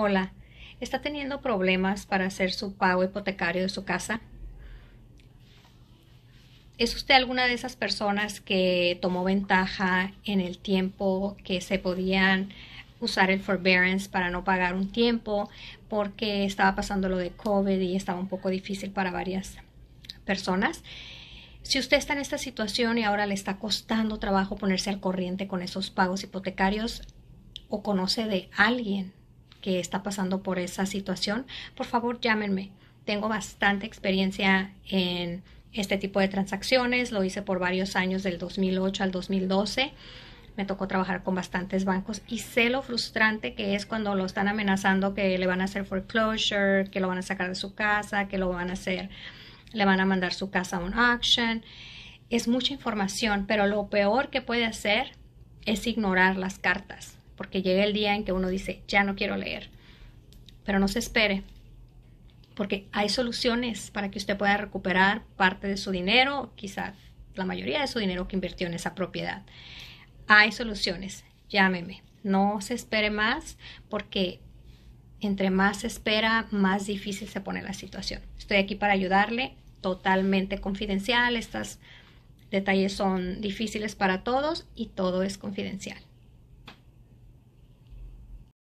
Hola, ¿está teniendo problemas para hacer su pago hipotecario de su casa? ¿Es usted alguna de esas personas que tomó ventaja en el tiempo que se podían usar el forbearance para no pagar un tiempo porque estaba pasando lo de COVID y estaba un poco difícil para varias personas? Si usted está en esta situación y ahora le está costando trabajo ponerse al corriente con esos pagos hipotecarios o conoce de alguien está pasando por esa situación, por favor llámenme. Tengo bastante experiencia en este tipo de transacciones, lo hice por varios años del 2008 al 2012 me tocó trabajar con bastantes bancos y sé lo frustrante que es cuando lo están amenazando que le van a hacer foreclosure, que lo van a sacar de su casa, que lo van a hacer, le van a mandar su casa a un auction. Es mucha información, pero lo peor que puede hacer es ignorar las cartas porque llega el día en que uno dice, ya no quiero leer. Pero no se espere, porque hay soluciones para que usted pueda recuperar parte de su dinero, quizás la mayoría de su dinero que invirtió en esa propiedad. Hay soluciones, llámeme, no se espere más porque entre más se espera, más difícil se pone la situación. Estoy aquí para ayudarle, totalmente confidencial, estos detalles son difíciles para todos y todo es confidencial.